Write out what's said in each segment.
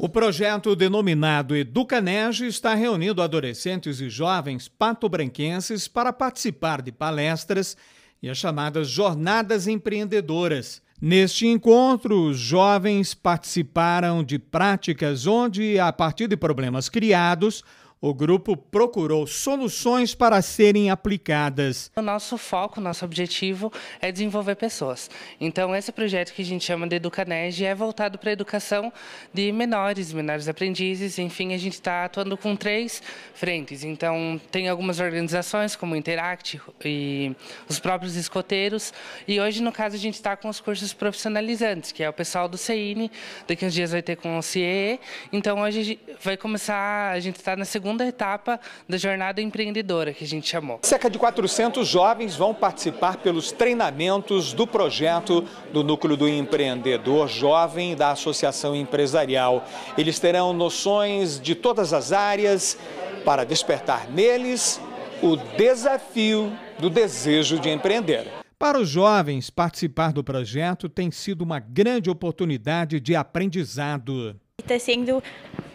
O projeto denominado Educanege está reunindo adolescentes e jovens pato-branquenses para participar de palestras e as chamadas Jornadas Empreendedoras. Neste encontro, os jovens participaram de práticas onde, a partir de problemas criados, o grupo procurou soluções para serem aplicadas. O nosso foco, nosso objetivo é desenvolver pessoas. Então, esse projeto que a gente chama de Educanej é voltado para a educação de menores, menores aprendizes. Enfim, a gente está atuando com três frentes. Então, tem algumas organizações como Interact e os próprios escoteiros. E hoje, no caso, a gente está com os cursos profissionalizantes, que é o pessoal do CINE. Daqui uns dias vai ter com o CIE. Então, hoje vai começar, a gente está na segunda segunda etapa da jornada empreendedora que a gente chamou. Cerca de 400 jovens vão participar pelos treinamentos do projeto do Núcleo do Empreendedor Jovem da Associação Empresarial. Eles terão noções de todas as áreas para despertar neles o desafio do desejo de empreender. Para os jovens, participar do projeto tem sido uma grande oportunidade de aprendizado. Está sendo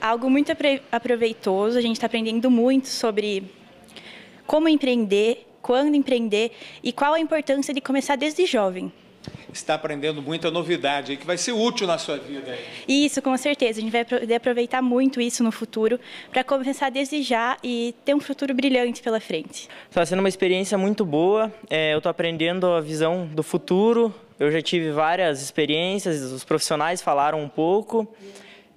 algo muito aproveitoso. A gente está aprendendo muito sobre como empreender, quando empreender e qual a importância de começar desde jovem. Está aprendendo muita novidade aí que vai ser útil na sua vida. Aí. Isso, com certeza. A gente vai poder aproveitar muito isso no futuro para começar desde já e ter um futuro brilhante pela frente. Está sendo uma experiência muito boa. É, eu estou aprendendo a visão do futuro. Eu já tive várias experiências, os profissionais falaram um pouco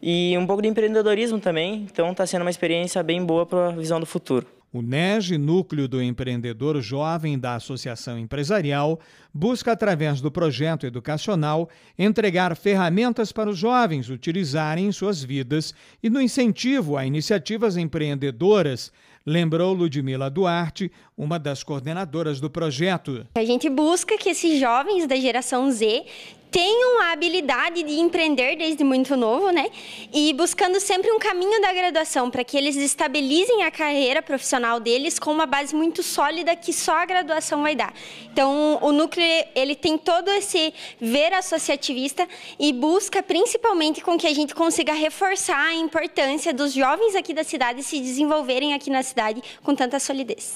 e um pouco de empreendedorismo também. Então está sendo uma experiência bem boa para a visão do futuro. O NEG, Núcleo do Empreendedor Jovem da Associação Empresarial, busca, através do projeto educacional, entregar ferramentas para os jovens utilizarem em suas vidas e no incentivo a iniciativas empreendedoras lembrou Ludmila Duarte, uma das coordenadoras do projeto. A gente busca que esses jovens da geração Z tenham a habilidade de empreender desde muito novo, né? E buscando sempre um caminho da graduação para que eles estabilizem a carreira profissional deles com uma base muito sólida que só a graduação vai dar. Então, o núcleo ele tem todo esse ver associativista e busca principalmente com que a gente consiga reforçar a importância dos jovens aqui da cidade se desenvolverem aqui na cidade cidade com tanta solidez.